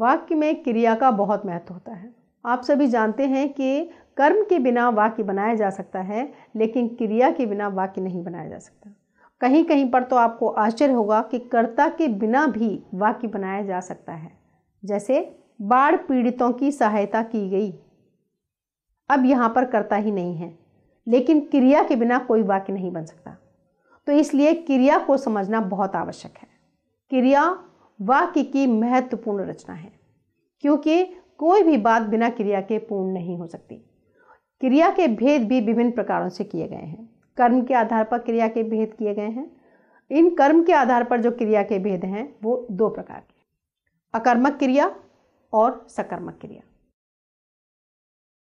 वाक्य में क्रिया का बहुत महत्व होता है आप सभी जानते हैं कि कर्म के बिना वाक्य बनाया जा सकता है लेकिन क्रिया के बिना वाक्य नहीं बनाया जा सकता कहीं कहीं पर तो आपको आश्चर्य होगा कि कर्ता के बिना भी वाक्य बनाया जा सकता है जैसे बाढ़ पीड़ितों की सहायता की गई अब यहाँ पर कर्ता ही नहीं है लेकिन क्रिया के बिना कोई वाक्य नहीं बन सकता तो इसलिए क्रिया को समझना बहुत आवश्यक है क्रिया वाक्य की महत्वपूर्ण रचना है क्योंकि कोई भी बात बिना क्रिया के पूर्ण नहीं हो सकती क्रिया के भेद भी विभिन्न प्रकारों से किए गए हैं कर्म के आधार पर क्रिया के भेद किए गए हैं इन कर्म के आधार पर जो क्रिया के भेद हैं वो दो प्रकार के अकर्मक क्रिया और सकर्मक क्रिया